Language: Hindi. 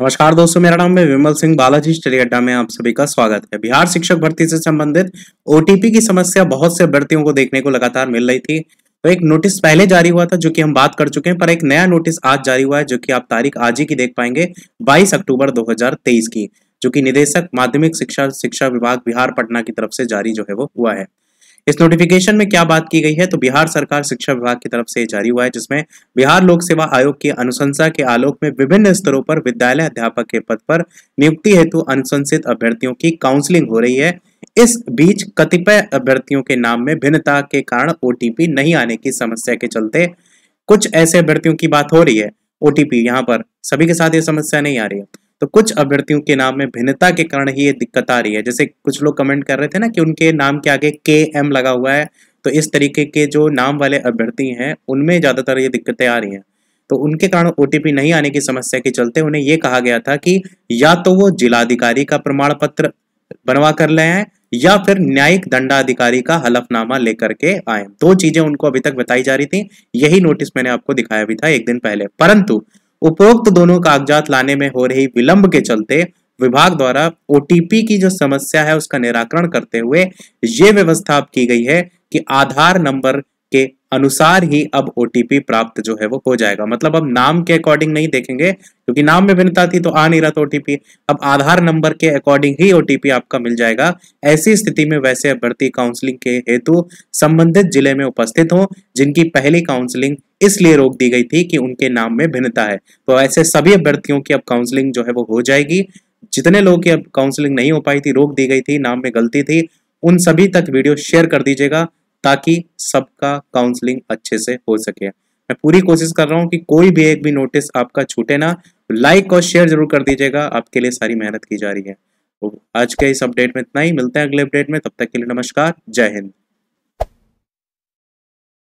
नमस्कार दोस्तों मेरा नाम है विमल सिंह बालाजी स्टडी अड्डा में आप सभी का स्वागत है बिहार शिक्षक भर्ती से संबंधित ओटीपी की समस्या बहुत से भर्तियों को देखने को लगातार मिल रही थी तो एक नोटिस पहले जारी हुआ था जो कि हम बात कर चुके हैं पर एक नया नोटिस आज जारी हुआ है जो कि आप तारीख आज ही की देख पाएंगे बाईस अक्टूबर दो की जो की निदेशक माध्यमिक शिक्षा शिक्षा विभाग बिहार पटना की तरफ से जारी जो है वो हुआ है इस नोटिफिकेशन में क्या बात की गई है तो बिहार सरकार शिक्षा विभाग की तरफ से जारी हुआ है जिसमें बिहार लोक सेवा आयोग की अनुशंसा के आलोक में विभिन्न स्तरों पर विद्यालय अध्यापक के पद पर नियुक्ति हेतु अनुशंसित अभ्यर्थियों की काउंसलिंग हो रही है इस बीच कतिपय अभ्यर्थियों के नाम में भिन्नता के कारण ओटीपी नहीं आने की समस्या के चलते कुछ ऐसे अभ्यर्थियों की बात हो रही है ओटीपी यहाँ पर सभी के साथ ये समस्या नहीं आ रही है तो कुछ अभ्यर्थियों के नाम में भिन्नता के कारण ही ये दिक्कत आ रही है जैसे कुछ लोग कमेंट कर रहे थे ना कि उनके नाम के आगे के एम लगा हुआ है तो इस तरीके के जो नाम वाले अभ्यर्थी हैं उनमें ज़्यादातर ये दिक्कतें आ रही हैं तो उनके कारण ओ नहीं आने की समस्या के चलते उन्हें ये कहा गया था कि या तो वो जिलाधिकारी का प्रमाण पत्र बनवा कर ले आए या फिर न्यायिक दंडाधिकारी का हलफनामा लेकर के आए दो चीजें उनको अभी तक बताई जा रही थी यही नोटिस मैंने आपको दिखाया भी था एक दिन पहले परंतु उपरोक्त दोनों कागजात लाने में हो रही विलंब के चलते विभाग द्वारा ओटीपी की जो समस्या है उसका निराकरण करते हुए ये व्यवस्था अब की गई है कि आधार नंबर के अनुसार ही अब ओटीपी प्राप्त जो है वो हो जाएगा मतलब अब नाम के अकॉर्डिंग नहीं देखेंगे क्योंकि नाम में भिन्नता थी तो आ नहीं रहा था ओटीपी अब आधार नंबर के अकॉर्डिंग ही ओटीपी आपका मिल जाएगा ऐसी स्थिति में वैसे अभ्यर्थी काउंसलिंग के हेतु संबंधित जिले में उपस्थित हो जिनकी पहली काउंसलिंग इसलिए रोक दी गई थी कि उनके नाम में भिन्नता है तो ऐसे सभी अभ्यर्थियों की अब काउंसलिंग जो है वो हो जाएगी जितने लोगों की अब काउंसलिंग नहीं हो पाई थी रोक दी गई थी नाम में गलती थी उन सभी तक वीडियो शेयर कर दीजिएगा ताकि सबका काउंसलिंग अच्छे से हो सके मैं पूरी कोशिश कर रहा हूँ कि कोई भी एक भी नोटिस आपका छूटे ना लाइक और शेयर जरूर कर दीजिएगा आपके लिए सारी मेहनत की जा रही है तो आज के इस अपडेट में इतना ही मिलते हैं अगले अपडेट में तब तक के लिए नमस्कार जय हिंद